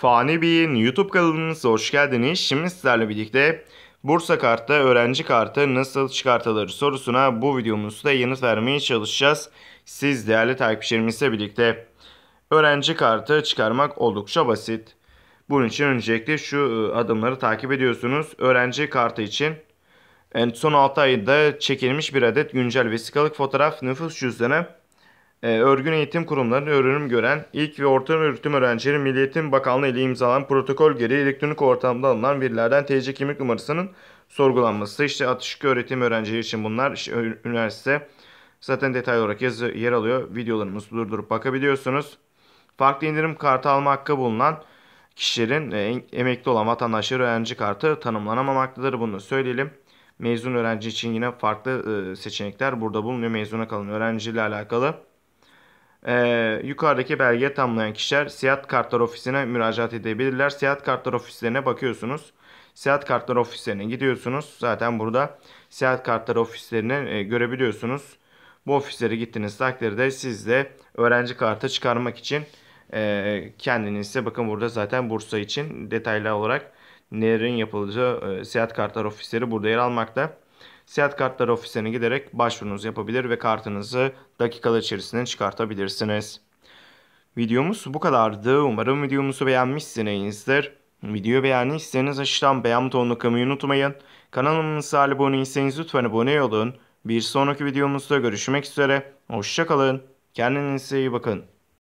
Fani Bey'in YouTube kanalınıza hoş geldiniz. Şimdi sizlerle birlikte Bursa kartta öğrenci kartı nasıl çıkartılır sorusuna bu videomuzda yanıt vermeye çalışacağız. Siz değerli takipçilerimizle birlikte öğrenci kartı çıkarmak oldukça basit. Bunun için öncelikle şu e, adımları takip ediyorsunuz. Öğrenci kartı için en son 6 ayda çekilmiş bir adet güncel vesikalık fotoğraf nüfus cüzdanı e, örgün eğitim kurumlarının öğrenim gören ilk ve orta öğretim öğrencileri Milli Eğitim Bakanlığı ile imzalanan protokol gereği elektronik ortamda alınan verilerden TC kimlik numarasının sorgulanması. İşte atışık öğretim öğrencileri için bunlar işte, üniversite zaten detaylı olarak yazı yer alıyor. Videolarımızı durdurup bakabiliyorsunuz. Farklı indirim kartı alma hakkı bulunan kişilerin e, emekli olan vatandaşlar öğrenci kartı tanımlanamamaktadır. Bunu söyleyelim. Mezun öğrenci için yine farklı e, seçenekler burada bulunuyor. Mezuna kalan öğrenciyle alakalı. Ee, yukarıdaki belgeye tamlayan kişiler Siyahat Kartlar Ofisi'ne müracaat edebilirler. Siyahat Kartlar Ofislerine bakıyorsunuz. Siyahat Kartlar Ofislerine gidiyorsunuz. Zaten burada Siyahat Kartlar Ofislerini e, görebiliyorsunuz. Bu ofislere gittiğiniz takdirde siz de öğrenci kartı çıkarmak için e, kendinize bakın burada zaten Bursa için detaylı olarak nelerin yapılacağı e, Siyahat Kartlar Ofisleri burada yer almakta. Seyahat Kartları ofisine giderek başvurunuzu yapabilir ve kartınızı dakikalar içerisinde çıkartabilirsiniz. Videomuz bu kadardı. Umarım videomuzu beğenmişsinizdir. Videoyu beğendiyseniz aşağıdan beğen butonunu kılmayı unutmayın. Kanalımıza abone değilseniz lütfen abone olun. Bir sonraki videomuzda görüşmek üzere. Hoşçakalın. Kendinize iyi bakın.